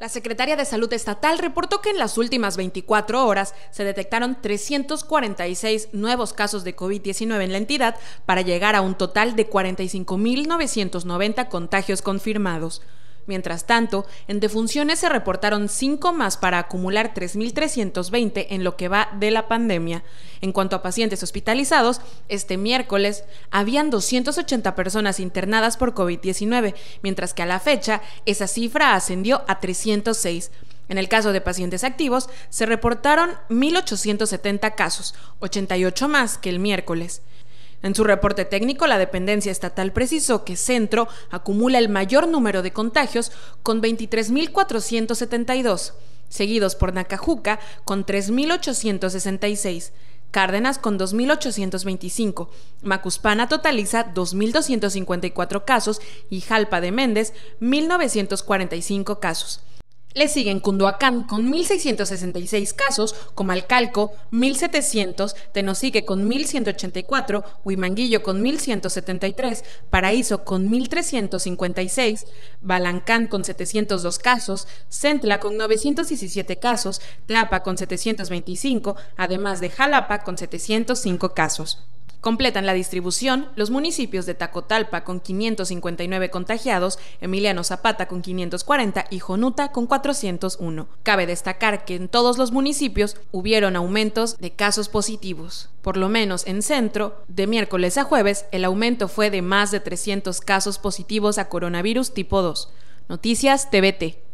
La secretaria de Salud Estatal reportó que en las últimas 24 horas se detectaron 346 nuevos casos de COVID-19 en la entidad para llegar a un total de 45.990 contagios confirmados. Mientras tanto, en defunciones se reportaron 5 más para acumular 3.320 en lo que va de la pandemia. En cuanto a pacientes hospitalizados, este miércoles habían 280 personas internadas por COVID-19, mientras que a la fecha esa cifra ascendió a 306. En el caso de pacientes activos, se reportaron 1.870 casos, 88 más que el miércoles. En su reporte técnico, la dependencia estatal precisó que Centro acumula el mayor número de contagios con 23.472, seguidos por Nacajuca con 3.866. Cárdenas con 2.825, Macuspana totaliza 2.254 casos y Jalpa de Méndez 1.945 casos. Le siguen Cunduacán con 1.666 casos, Comalcalco 1.700, Tenosique con 1.184, Huimanguillo con 1.173, Paraíso con 1.356, Balancán con 702 casos, Centla con 917 casos, Tlapa con 725, además de Jalapa con 705 casos. Completan la distribución los municipios de Tacotalpa con 559 contagiados, Emiliano Zapata con 540 y Jonuta con 401. Cabe destacar que en todos los municipios hubieron aumentos de casos positivos. Por lo menos en centro, de miércoles a jueves, el aumento fue de más de 300 casos positivos a coronavirus tipo 2. Noticias TVT.